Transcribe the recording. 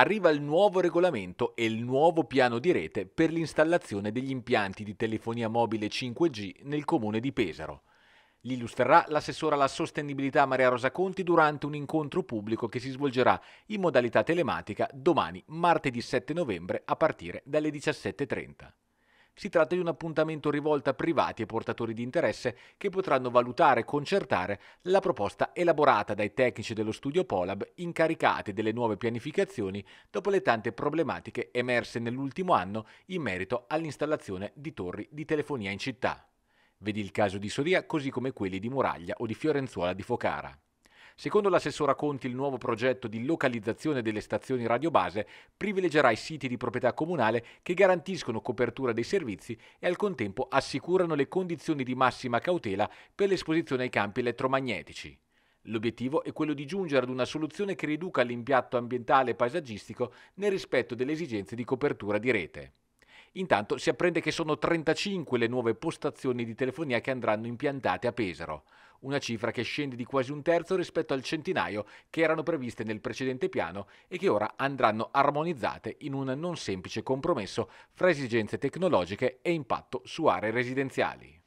arriva il nuovo regolamento e il nuovo piano di rete per l'installazione degli impianti di telefonia mobile 5G nel comune di Pesaro. Li illustrerà l'assessora alla sostenibilità Maria Rosa Conti durante un incontro pubblico che si svolgerà in modalità telematica domani, martedì 7 novembre, a partire dalle 17.30. Si tratta di un appuntamento rivolto a privati e portatori di interesse che potranno valutare e concertare la proposta elaborata dai tecnici dello studio Polab incaricati delle nuove pianificazioni dopo le tante problematiche emerse nell'ultimo anno in merito all'installazione di torri di telefonia in città. Vedi il caso di Soria così come quelli di Muraglia o di Fiorenzuola di Focara. Secondo l'assessora Conti, il nuovo progetto di localizzazione delle stazioni radiobase privilegerà i siti di proprietà comunale che garantiscono copertura dei servizi e al contempo assicurano le condizioni di massima cautela per l'esposizione ai campi elettromagnetici. L'obiettivo è quello di giungere ad una soluzione che riduca l'impatto ambientale e paesaggistico nel rispetto delle esigenze di copertura di rete. Intanto si apprende che sono 35 le nuove postazioni di telefonia che andranno impiantate a Pesaro, una cifra che scende di quasi un terzo rispetto al centinaio che erano previste nel precedente piano e che ora andranno armonizzate in un non semplice compromesso fra esigenze tecnologiche e impatto su aree residenziali.